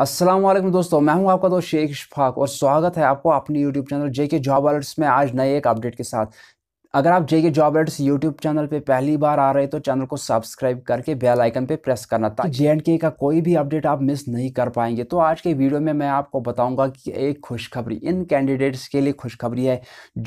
अस्सलाम वालेकुम दोस्तों मैं हूं आपका दोस्त शेख इशफाक और स्वागत है आपको अपने यूट्यूब चैनल जे के जॉब अलर्ट्स में आज नए एक अपडेट के साथ अगर आप JK job ads YouTube channel पे पहली बार आ रहे हैं तो चैनल को सब्सक्राइब करके बेल आइकन पे प्रेस करना था जे एंड के का कोई भी अपडेट आप मिस नहीं कर पाएंगे तो आज के वीडियो में मैं आपको बताऊंगा कि एक खुशखबरी इन कैंडिडेट्स के लिए खुशखबरी है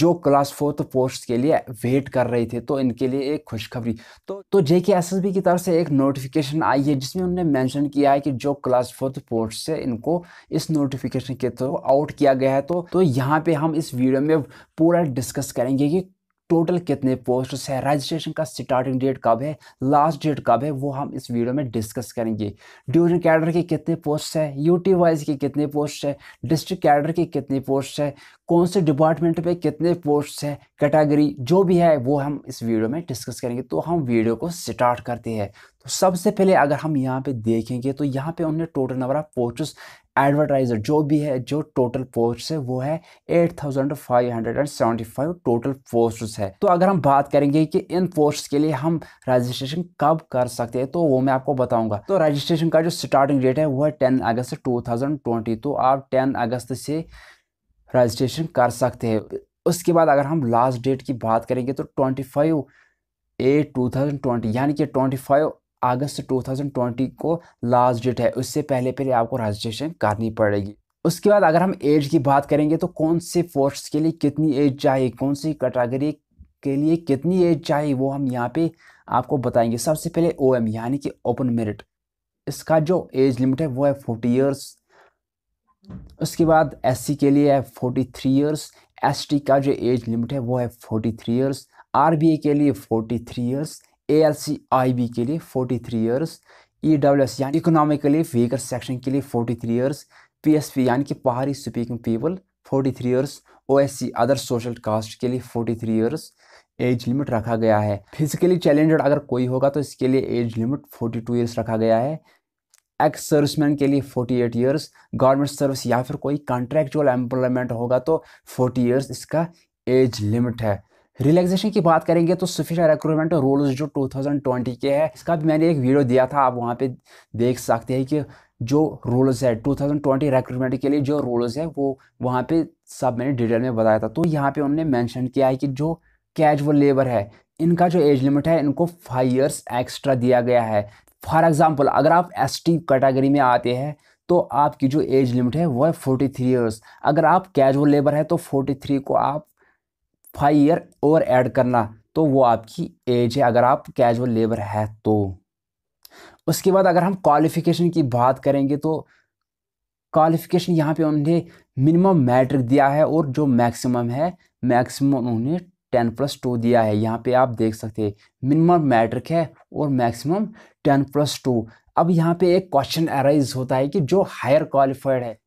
जो क्लास फोर्थ पोस्ट के लिए वेट कर रहे थे तो इनके लिए एक खुशखबरी तो तो जे के एस एस बी की तरफ से एक नोटिफिकेशन आई है जिसमें उन्होंने मैंशन किया है कि जो क्लास फोर्थ पोस्ट से इनको इस नोटिफिकेशन के थ्रू आउट किया गया है तो, तो यहाँ पर हम इस वीडियो में पूरा डिस्कस करेंगे कि टोटल कितने पोस्ट्स है रजिस्ट्रेशन का स्टार्टिंग डेट कब है लास्ट डेट कब है वो हम इस वीडियो में डिस्कस करेंगे डिवीजन कैडर के कितने पोस्ट है यूटी वाइज के कितने पोस्ट है डिस्ट्रिक्ट कैडर के कितने पोस्ट है कौन से डिपार्टमेंट पे कितने पोस्ट है कैटेगरी जो भी है वो हम इस वीडियो में डिस्कस करेंगे तो हम वीडियो को स्टार्ट करते हैं तो सबसे पहले अगर हम यहाँ पे देखेंगे तो यहाँ पे उन्होंने total number of post advertiser जो भी है जो टोटल पोस्ट है वो है eight thousand five hundred and seventy five total post है तो अगर हम बात करेंगे कि इन पोस्ट के लिए हम रजिस्ट्रेशन कब कर सकते हैं तो वो मैं आपको बताऊंगा तो रजिस्ट्रेशन का जो स्टार्टिंग डेट है वो है ten August two thousand twenty तो आप टेन अगस्त से रजिस्ट्रेशन कर सकते हैं उसके बाद अगर हम लास्ट डेट की बात करेंगे तो twenty five A two thousand twenty यानी कि ट्वेंटी फाइव अगस्त 2020 को लास्ट डेट है उससे पहले पहले आपको रजिस्ट्रेशन करनी पड़ेगी उसके बाद अगर हम एज की बात करेंगे तो कौन से पोस्ट के लिए कितनी एज चाहिए कौन सी कैटेगरी के लिए कितनी एज चाहिए वो हम यहाँ पे आपको बताएंगे सबसे पहले ओ एम यानी कि ओपन मेरिट इसका जो एज लिमिट है वो है फोर्टी ईयर्स उसके बाद एस के लिए है फोर्टी थ्री ईयर्स एस का जो एज लिमिट है वो है फोर्टी थ्री ईयर्स आर के लिए forty three years A L C I B के लिए forty three years E W S यानी इकोनॉमी के लिए वीकर सेक्शन के लिए forty three years P S P यानी कि Pahari speaking people forty three years O S C other social caste के लिए forty three years age limit रखा गया है फिजिकली चैलेंजेड अगर कोई होगा तो इसके लिए age limit forty two years रखा गया है एक्स सर्विसमैन के लिए 48 ईयर्स गवर्नमेंट सर्विस या फिर कोई कॉन्ट्रैक्चुअल एम्प्लॉयमेंट होगा तो 40 ईयर्स इसका एज लिमिट है रिलैक्सेशन की बात करेंगे तो सफिशर रिक्रूटमेंट रूल्स जो 2020 के है इसका भी मैंने एक वीडियो दिया था आप वहाँ पे देख सकते हैं कि जो रूल्स है 2020 रिक्रूटमेंट के लिए जो रूल्स है वो वहाँ पे सब मैंने डिटेल में बताया था तो यहाँ पे उन्होंने मेंशन किया है कि जो कैजुअल लेबर है इनका जो एज लिमिट है इनको फाइव ईयर्स एक्स्ट्रा दिया गया है फॉर एग्ज़ाम्पल अगर आप एस टी कैटेगरी में आते हैं तो आपकी जो एज लिमिट है है फोर्टी थ्री ईयर्स अगर आप कैजुअल लेबर है तो फोर्टी थ्री को आप फाइव ईयर और ऐड करना तो वो आपकी एज है अगर आप कैजुअल लेबर है तो उसके बाद अगर हम क्वालिफिकेशन की बात करेंगे तो क्वालिफिकेशन यहाँ पे उन्होंने मिनिमम मैट्रिक दिया है और जो मैक्सिमम है मैक्सिमम उन्होंने टेन प्लस टू दिया है यहाँ पे आप देख सकते हैं मिनिमम मैट्रिक है और मैक्सिमम टेन प्लस टू अब यहाँ पे एक क्वेश्चन अराइज होता है कि जो हायर क्वालिफाइड है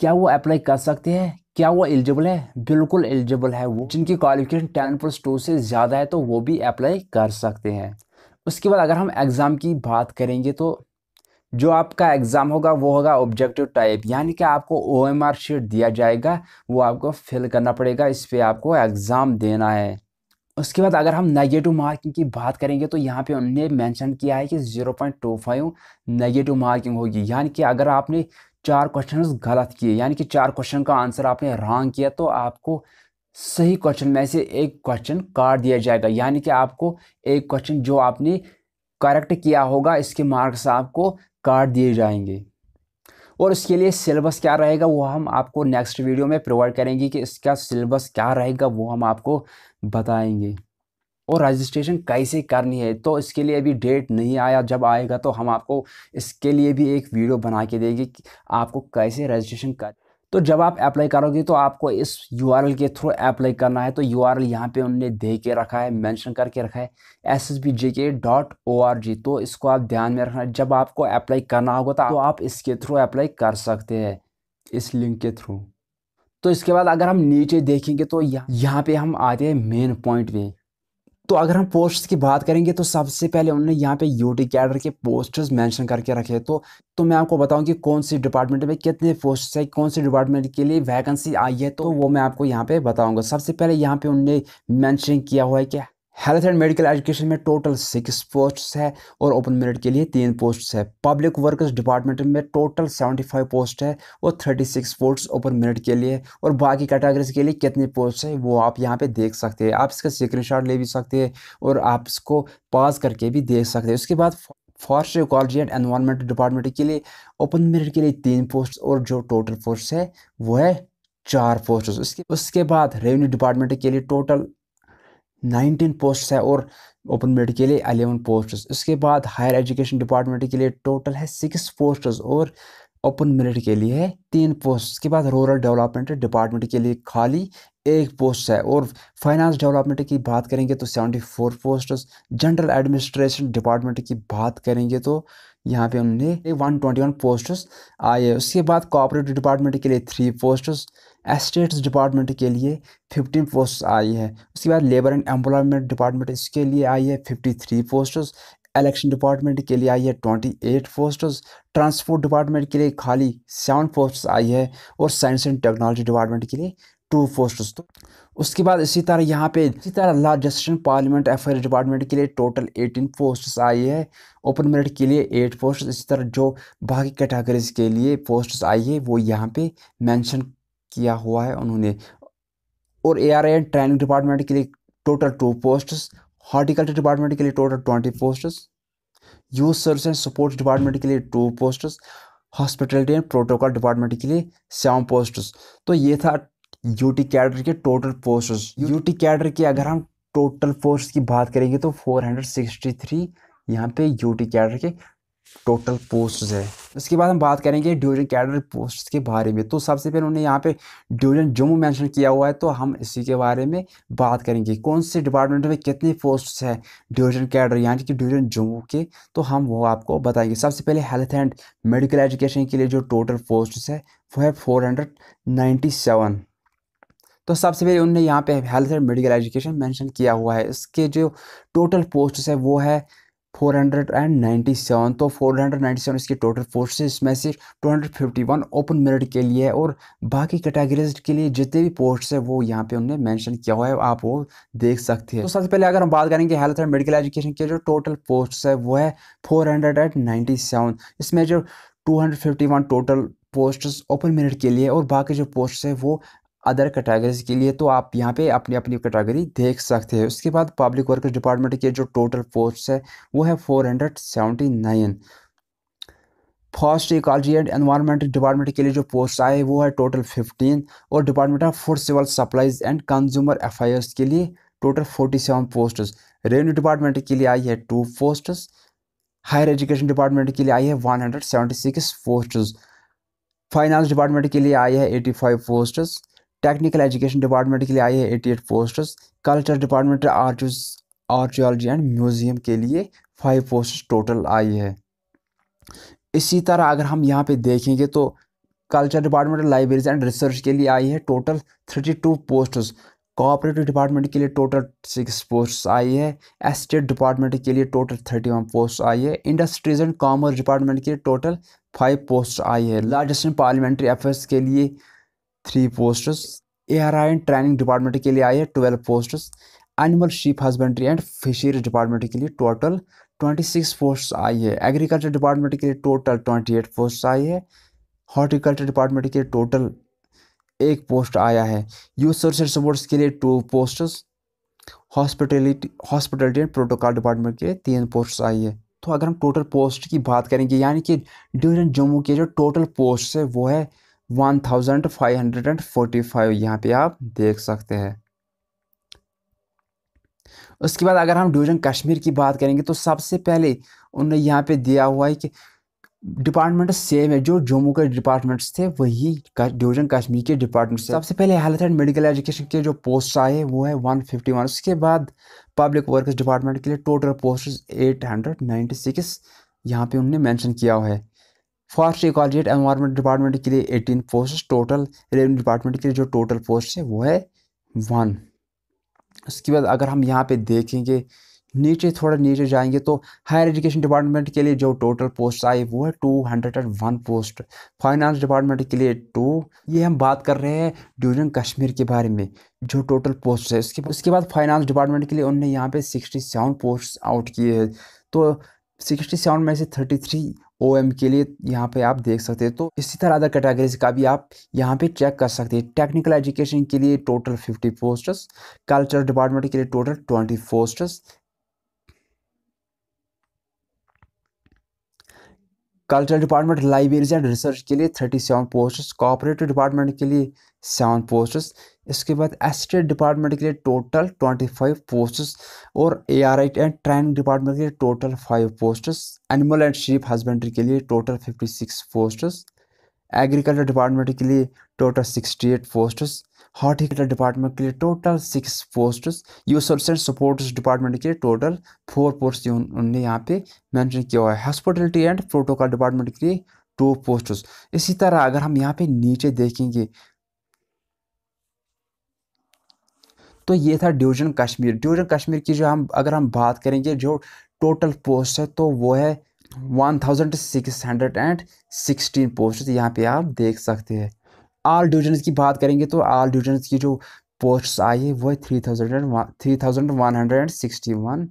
क्या वो अप्लाई कर सकते हैं क्या वो एलिजिबल है बिल्कुल एलिजिबल है वो जिनकी क्वालिफिकेशन टेन प्लस टू से ज़्यादा है तो वो भी अप्लाई कर सकते हैं उसके बाद अगर हम एग्ज़ाम की बात करेंगे तो जो आपका एग्ज़ाम होगा वो होगा ऑब्जेक्टिव टाइप यानी कि आपको ओ एम आर शीट दिया जाएगा वो आपको फिल करना पड़ेगा इस पर आपको एग्ज़ाम देना है उसके बाद अगर हम नेगेटिव मार्किंग की बात करेंगे तो यहाँ पे उन्होंने मेंशन किया है कि 0.25 नेगेटिव मार्किंग होगी यानी कि अगर आपने चार क्वेश्चन गलत किए यानी कि चार क्वेश्चन का आंसर आपने रॉन्ग किया तो आपको सही क्वेश्चन में से एक क्वेश्चन काट दिया जाएगा यानी कि आपको एक क्वेश्चन जो आपने करेक्ट किया होगा इसके मार्क्स आपको काट दिए जाएंगे और इसके लिए सिलेबस क्या रहेगा वो हम आपको नेक्स्ट वीडियो में प्रोवाइड करेंगे कि इसका सिलेबस क्या रहेगा वो हम आपको बताएंगे और रजिस्ट्रेशन कैसे करनी है तो इसके लिए अभी डेट नहीं आया जब आएगा तो हम आपको इसके लिए भी एक वीडियो बना के देंगे कि आपको कैसे रजिस्ट्रेशन कर तो जब आप अप्लाई करोगे तो आपको इस यू के थ्रू अप्लाई करना है तो यू आर एल यहाँ पर उनने दे के रखा है मेंशन करके रखा है एस एस बी जे के डॉट ओ आर जी तो इसको आप ध्यान में रखना जब आपको अप्लाई करना होगा तो आप तो इसके थ्रू अप्लाई कर सकते हैं इस लिंक के थ्रू तो इसके बाद अगर हम नीचे देखेंगे तो यहाँ पे हम आते हैं मेन पॉइंट में तो अगर हम पोस्ट की बात करेंगे तो सबसे पहले उन्होंने यहाँ पे यूटी कैडर के पोस्टर्स मेंशन करके रखे तो तो मैं आपको बताऊं कि कौन सी डिपार्टमेंट में कितने पोस्ट है कौन सी डिपार्टमेंट के लिए वैकेंसी आई है तो वो मैं आपको यहाँ पे बताऊँगा सबसे पहले यहाँ पे उनने मैंशन किया हुआ है कि हेल्थ एंड मेडिकल एजुकेशन में टोटल सिक्स पोस्ट्स है और ओपन मेरिट के लिए तीन पोस्ट्स है पब्लिक वर्कर्स डिपार्टमेंट में टोटल सेवेंटी फाइव पोस्ट है और thirty six post open merit के लिए और बाकी कैटेगरीज के लिए कितनी पोस्ट है वो आप यहाँ पे देख सकते हैं आप इसका शॉट ले भी सकते हैं और आप इसको पास करके भी देख सकते हैं उसके बाद forest ecology and environment department के लिए ओपन मेरिट के लिए तीन पोस्ट और जो टोटल पोस्ट है वो है चार पोस्ट उसके उसके बाद रेवेन्यू डिपार्टमेंट के लिए टोटल नाइनटीन पोस्ट है और ओपन मेड के लिए अलेवन पोस्ट इसके बाद हायर एजुकेशन डिपार्टमेंट के लिए टोटल है सिक्स पोस्ट्स और ओपन मेरिट के लिए है तीन पोस्ट के बाद रूरल डेवलपमेंट डिपार्टमेंट के लिए खाली एक पोस्ट है और फाइनेंस डेवलपमेंट की बात करेंगे तो seventy four post general administration department की बात करेंगे तो यहाँ पे उन्होंने वन ट्वेंटी वन पोस्टर्स आए उसके बाद कॉपरेटिव डिपार्टमेंट के लिए थ्री पोस्टर्स एस्टेट्स डिपार्टमेंट के लिए फिफ्टीन पोस्ट आई है उसके बाद लेबर एंड एम्प्लॉयमेंट डिपार्टमेंट इसके लिए आई है fifty three posters election department के लिए आई है twenty eight posters transport department के लिए खाली सेवन पोस्ट आई है और साइंस एंड टेक्नोलॉजी डिपार्टमेंट के लिए टू पोस्टर्स तो उसके बाद इसी तरह यहाँ पे इसी तरह लॉ पार्लियामेंट अफेयर डिपार्टमेंट के लिए टोटल एटीन पोस्ट्स आई है ओपन मेरिट के लिए एट पोस्ट इसी तरह जो बाकी कैटेगरीज के लिए पोस्ट्स आई है वो यहाँ पे मेंशन किया हुआ है उन्होंने और ए आर ट्रेनिंग डिपार्टमेंट के लिए total two posts horticulture department के लिए total twenty posts youth service and support department के लिए two posts hospitality and protocol department के लिए सेवन पोस्ट्स तो ये था यूटी कैडर के टोटल पोस्ट्स यूटी कैडर के अगर हम टोटल पोस्ट की बात करेंगे तो 463 यहाँ पे यूटी कैडर के टोटल पोस्ट है उसके बाद हम बात करेंगे डिवीजन कैडर पोस्ट के बारे में तो सबसे पहले उन्होंने यहाँ पे डिवीजन जम्मू मेंशन किया हुआ है तो हम इसी के बारे में बात करेंगे कौन से डिपार्टमेंट में कितनी पोस्ट है डिवीजन कैडर यानी कि डिवीजन जम्मू के तो हम वो आपको बताएंगे सबसे पहले हेल्थ एंड मेडिकल एजुकेशन के लिए जो टोटल पोस्ट है वो है फोर तो सबसे पहले उन्होंने यहाँ पे health and medical education mention किया हुआ है इसके जो टोटल पोस्ट है वो है four hundred and ninety seven तो फोर हंड्रेड नाइन्टी सेवन इसकी टोटल फोर्सेस में से two hundred fifty one open merit के लिए है और बाकी कैटेगरीज के लिए जितने भी पोस्ट है वो यहाँ पे उन्होंने मेंशन किया हुआ है आप वो देख सकते हैं तो, तो सबसे पहले अगर हम बात करेंगे हेल्थ एंड मेडिकल एजुकेशन के जो टोटल पोस्ट है वो है four hundred and ninety seven इसमें जो 251 टोटल पोस्ट्स ओपन मेरिट के लिए और बाकी जो पोस्ट है वो अदर कैटेगरीज के लिए तो आप यहाँ पे अपनी अपनी कैटेगरी देख सकते हैं उसके बाद पब्लिक वर्क डिपार्टमेंट के जो टोटल पोस्ट है वो है four hundred seventy nine forest ecology and environment department के लिए जो पोस्ट आए वो है टोटल फिफ्टीन और department of food civil supplies and consumer affairs के लिए total forty seven post revenue department के लिए आई है two post higher education department के लिए आई है one hundred seventy six post finance department के लिए आई है eighty five posts technical education department के लिए आई है eighty eight posters culture department archaeo archaeology and museum के लिए फाइव पोस्टर्स टोटल आई है इसी तरह अगर हम यहाँ पे देखेंगे तो culture department libraries and research के लिए आई है total thirty two posters cooperative department के लिए टोटल सिक्स पोस्ट आई है एस्टेट डिपार्टमेंट के लिए टोटल थर्टी वन पोस्ट आई है इंडस्ट्रीज एंड कॉमर्स डिपार्टमेंट के लिए टोटल फाइव पोस्ट आई है लार्जेस्ट एंड पार्लियामेंट्री अफेयर्स के लिए three posts A R I and training department के लिए आई है twelve post animal sheep husbandry and fisheries department के लिए टोटल ट्वेंटी सिक्स पोस्ट आई है एग्रीकल्चर डिपार्टमेंट के लिए टोटल ट्वेंटी एट पोस्ट आई है हॉर्टिकल्चर डिपार्टमेंट के लिए टोटल एक पोस्ट आया है यूथ सोशल सपोर्ट्स के लिए two post hospitality hospitality and protocol department के तीन पोस्ट आई है तो अगर हम टोटल पोस्ट की बात करेंगे यानी कि ड्यूरिंग जम्मू के जो टोटल पोस्ट है वो है one thousand five hundred and forty five यहाँ पे आप देख सकते हैं उसके बाद अगर हम डिवीजन कश्मीर की बात करेंगे तो सबसे पहले उन्होंने यहाँ पे दिया हुआ है कि डिपार्टमेंट सेम है जो जम्मू के डिपार्टमेंट्स थे वही डिवीजन कश्मीर के डिपार्टमेंट सबसे पहले हेल्थ एंड मेडिकल एजुकेशन के जो पोस्ट आए वो है 151 उसके बाद पब्लिक वर्क डिपार्टमेंट के लिए total post eight hundred ninety यहाँ पे उनने मेंशन किया हुआ है फॉरेस्ट एंड एनवायरमेंट डिपार्टमेंट के लिए eighteen post total revenue department के लिए जो टोटल पोस्ट है वो है वन उसके बाद अगर हम यहाँ पे देखेंगे नीचे थोड़ा नीचे जाएंगे तो हायर एजुकेशन डिपार्टमेंट के लिए जो टोटल पोस्ट आए वो है two hundred and one post finance department के लिए टू ये हम बात कर रहे हैं ड्यूरिंग कश्मीर के बारे में जो टोटल पोस्ट है उसके उसके बाद फाइनेंस डिपार्टमेंट के लिए उनने यहाँ पे सिक्सटी सेवन पोस्ट आउट किए हैं तो सिक्सटी सेवन में से थर्टी थ्री ओ एम के लिए यहाँ पे आप देख सकते हैं तो इसी तरह अदर कैटेगरीज का भी आप यहाँ पे चेक कर सकते हैं टेक्निकल एजुकेशन के लिए total fifty posters culture department के लिए total twenty posters cultural department libraries and research के लिए thirty seven posts cooperative department के लिए सेवन पोस्टस इसके बाद एस्टेट डिपार्टमेंट के लिए टोटल ट्वेंटी फाइव पोस्टस और A R I and training department के लिए total five posts animal and sheep husbandry के लिए total fifty six posts agriculture department के लिए total sixty eight posts horticulture department के लिए टोटल सिक्स पोस्टस यूसल्स एंड सपोर्ट्स डिपार्टमेंट के लिए टोटल फोर पोस्ट उन्होंने यहाँ पे मेंशन किया हुआ है हॉस्पिटलिटी एंड प्रोटोकॉल डिपार्टमेंट के लिए टू पोस्टस इसी तरह अगर हम यहाँ पे नीचे देखेंगे तो ये था डिवीजन कश्मीर डिवीजन कश्मीर की जो हम अगर हम बात करेंगे जो टोटल पोस्ट है तो वो है 1616 thousand six hundred and sixteen post यहाँ पे आप देख सकते हैं आल डिविजन्स की बात करेंगे तो आल डिविजन्स की जो पोस्ट आई है वह three thousand and three thousand one hundred and sixty one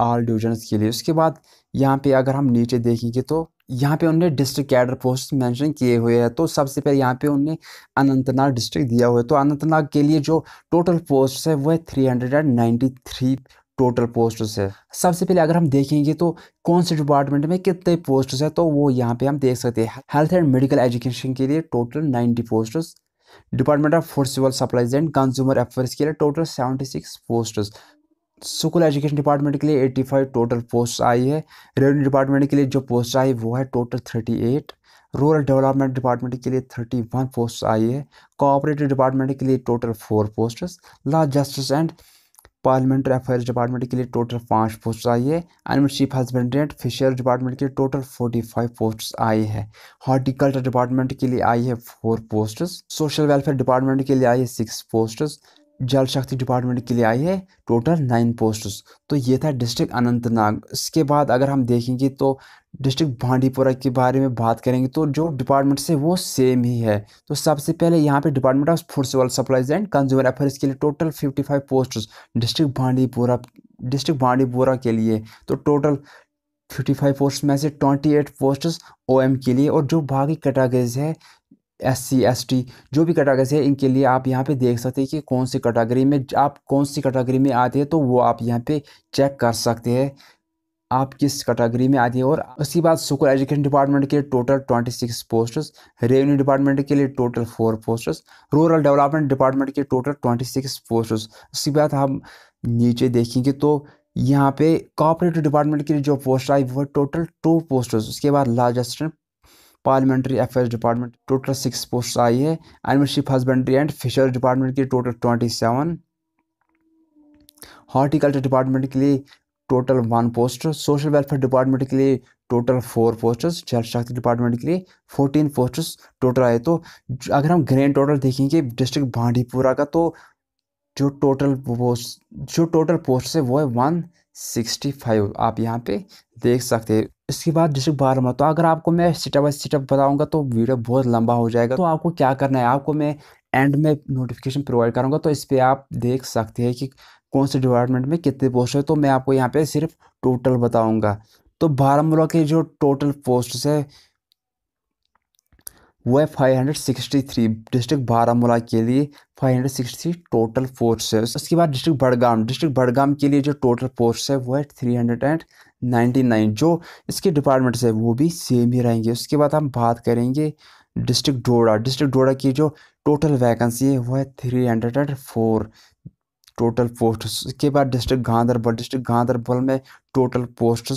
all के लिए उसके बाद यहाँ पे अगर हम नीचे देखेंगे तो यहाँ पे उन्होंने डिस्ट्रिक्ट कैडर पोस्ट मेंशन किए हुए हैं तो सबसे पहले यहाँ पे उन्होंने अनंतनाग डिस्ट्रिक्ट दिया हुआ है तो अनंतनाग के लिए जो टोटल पोस्ट है वह three hundred and ninety three total post है सबसे पहले अगर हम देखेंगे तो कौन से डिपार्टमेंट में कितने पोस्ट है तो वो यहाँ पे हम देख सकते हैं हेल्थ एंड मेडिकल एजुकेशन के लिए total ninety posters department of food civil supplies and consumer affairs के लिए total seventy six posters school education department के लिए एट्टी फाइव टोटल पोस्ट आई है रेवन्यू डिपार्टमेंट के लिए जो पोस्ट आई वो है total thirty eight rural development department के लिए थर्टी वन पोस्ट आई है कोऑपरेटिव डिपार्टमेंट के लिए total four posters law justice and parliamentary affairs department के लिए टोटल पाँच पोस्ट आई है animal chief husbandry and fisher department के लिए टोटल फोर्टी फाइव पोस्ट आई है हॉर्टिकल्चर डिपार्टमेंट के लिए आई है four post social welfare department के लिए आई है सिक्स पोस्ट जल शक्ति डिपार्टमेंट के लिए आई है टोटल नाइन पोस्ट्स तो ये था डिस्ट्रिक्ट अनंतनाग इसके बाद अगर हम देखेंगे तो डिस्ट्रिक्ट भांडीपुरा के बारे में बात करेंगे तो जो डिपार्टमेंट से वो सेम ही है तो सबसे पहले यहाँ पे department of food civil supplies and consumer affairs के लिए total fifty five posters district Bandipora district Bandipora के लिए तो टोटल फिफ्टी फाइव पोस्ट में से ट्वेंटी एट पोस्ट ओ के लिए और जो बाकी कैटागरीज है एस सी एस टी जो भी कैटागरी है इनके लिए आप यहाँ पे देख सकते हैं कि कौन सी कैटागरी में आप कौन सी कैटागरी में आते हैं तो वो आप यहाँ पे चेक कर सकते हैं आप किस कैटेगरी में आती है और उसके बाद स्कूल एजुकेशन डिपार्टमेंट के लिए total twenty six posters revenue department के लिए total four posters rural development department के टोटल ट्वेंटी सिक्स पोस्टर्स उसके बाद हम नीचे देखेंगे तो यहाँ पे कॉपरेटिव डिपार्टमेंट के लिए जो पोस्ट आई वो टोटल टू पोस्टर्स उसके बाद large assistant parliamentary affairs department total six post आई है animal sheep husbandry and fisher department के लिए total twenty seven horticulture department के लिए total one post social welfare department के लिए टोटल फोर पोस्टर्स जल शक्ति डिपार्टमेंट के लिए फोर्टीन पोस्टर्स टोटल आए तो अगर हम ग्रैंड टोटल देखेंगे डिस्ट्रिक्ट बांडीपुरा का तो जो टोटल पोस्ट जो टोटल पोस्ट है वो है वन सिक्सटी फाइव आप यहाँ पे देख सकते हैं इसके बाद डिस्ट्रिक्ट मत तो अगर आपको मैं स्टेप बाई स्टेप बताऊंगा तो वीडियो बहुत लंबा हो जाएगा तो आपको क्या करना है आपको मैं एंड में नोटिफिकेशन प्रोवाइड करूँगा तो इस पर आप देख सकते हैं कि कौन से डिपार्टमेंट में कितने पोस्ट है तो मैं आपको यहाँ पे सिर्फ टोटल बताऊँगा तो बारामूला के जो टोटल पोस्ट है वो है 563 डिस्ट्रिक्ट बारामूला के लिए 563 टोटल है उसके बाद डिस्ट्रिक्ट बड़गाम डिस्ट्रिक्ट बड़गाम के लिए जो टोटल फोर्स है वो है 399 जो इसके डिपार्टमेंट्स है वो भी सेम ही रहेंगे उसके बाद हम बात करेंगे डिस्ट्रिक्ट डोडा डिस्ट्रिक्ट डोडा की जो टोटल वैकेंसी है वो है three hundred and four total post उसके बाद डिस्ट्रिक्ट गांधरबल डिस्ट्रिक्ट गांधरबल में टोटल पोस्ट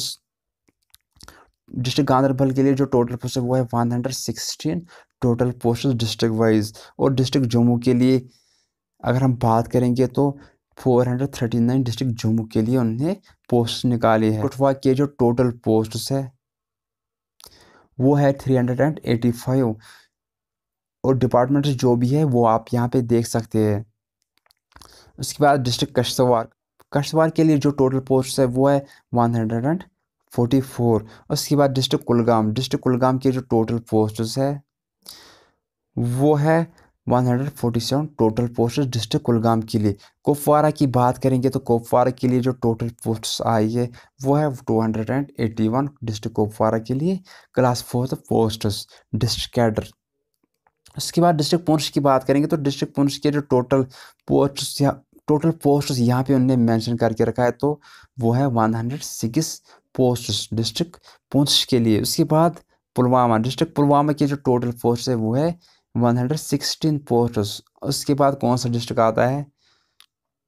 डिस्ट्रिक्ट गांधरबल के लिए जो टोटल पोस्ट वो है one hundred sixteen total post district wise और डिस्ट्रिक्ट जम्मू के लिए अगर हम बात करेंगे तो four hundred thirty nine district Jammu के लिए उन्होंने पोस्ट निकाली है कठुआ के जो टोटल पोस्ट है वो है three hundred and eighty five और डिपार्टमेंट जो भी है वो आप यहाँ पे देख सकते हैं उसके बाद डिस्ट्रिक्ट कश्तवार कश्तवार के लिए जो टोटल पोस्ट है वो है one hundred and forty four उसके बाद डिस्ट्रिक्ट कुलगाम डिस्ट्रिक्ट कुलगाम के जो टोटल पोस्ट्स है वो है one hundred forty seven total post district Kulgam के लिए कुपवारा की बात करेंगे तो कुपवारा के लिए जो टोटल पोस्ट आई है वो है two hundred and eighty one district Kupwara के लिए class fourth post district cadre उसके बाद डिस्ट्रिक्ट पुंछ की बात करेंगे तो डिस्ट्रिक्ट पुंछ के जो टोटल पोस्ट टोटल पोस्ट यहाँ पे उन्होंने मेंशन करके रखा है तो वो है one hundred six post district Poonch के लिए उसके बाद पुलवामा डिस्ट्रिक्ट पुलवामा के जो टोटल पोस्ट है वो है वन हंड्रेड सिक्सटीन पोस्ट उसके बाद कौन सा डिस्ट्रिक्ट आता है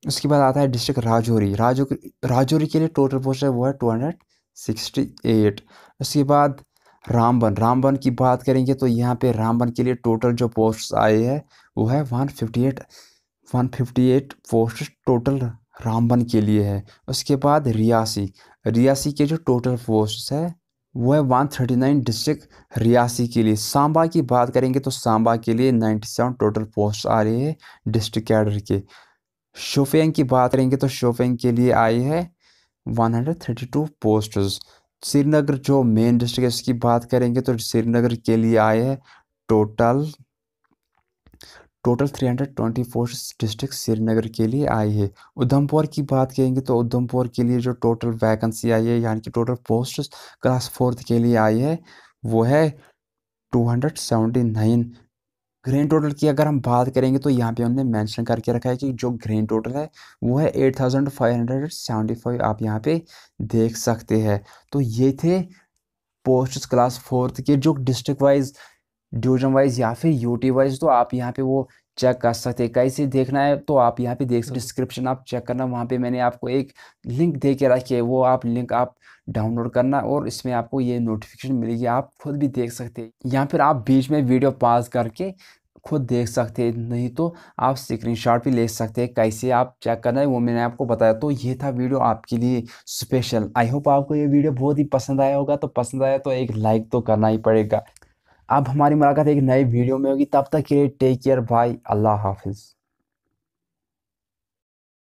उसके बाद आता है डिस्ट्रिक्ट राजौरी राजौरी राजौरी के लिए टोटल पोस्ट है वो है टू हंड्रेड सिक्सटी एट उसके बाद रामबन रामबन की बात करेंगे तो यहाँ पे रामबन के लिए टोटल जो पोस्ट आए हैं वो है one fifty eight 158 post total Ramban के लिए है उसके बाद रियासी रियासी के जो टोटल पोस्ट है वो है 139 डिस्ट्रिक्ट रियासी के लिए सांबा की बात करेंगे तो सांबा के लिए 97 टोटल पोस्ट आ रही है डिस्ट्रिक्ट कैडर के शोफेंग की बात करेंगे तो शोफेंग के लिए आई है 132 पोस्टर्स श्रीनगर जो मेन डिस्ट्रिक्ट है उसकी बात करेंगे तो श्रीनगर के लिए आए हैं टोटल टोटल 324 डिस्ट्रिक्ट श्रीनगर के लिए आई है उधमपुर की बात करेंगे तो उधमपुर के लिए जो टोटल वैकेंसी आई है यानी कि टोटल पोस्ट क्लास फोर्थ के लिए आई है वो है 279 ग्रैंड टोटल की अगर हम बात करेंगे तो यहाँ पे हमने मेंशन करके रखा है कि जो ग्रेन टोटल है वो है फाइव आप यहाँ पे देख सकते हैं तो ये थे पोस्ट क्लास फोर्थ के जो डिस्ट्रिक्ट वाइज डिवीजन वाइज या फिर यूटी वाइज तो आप यहाँ पे वो चेक कर सकते हैं कैसे देखना है तो आप यहाँ पे देख सकते डिस्क्रिप्शन आप चेक करना वहाँ पे मैंने आपको एक लिंक दे के रखी है वो आप लिंक आप डाउनलोड करना और इसमें आपको ये नोटिफिकेशन मिलेगी आप खुद भी देख सकते हैं या फिर आप बीच में वीडियो पास करके खुद देख सकते हैं नहीं तो आप स्क्रीनशॉट भी ले सकते हैं कैसे आप चेक करना है वो मैंने आपको बताया तो ये था वीडियो आपके लिए स्पेशल आई होप आपको ये वीडियो बहुत ही पसंद आया होगा तो पसंद आया तो एक लाइक तो करना ही पड़ेगा अब हमारी मुलाकात एक नए वीडियो में होगी तब तक के लिए टेक केयर बाय अल्लाह हाफिज़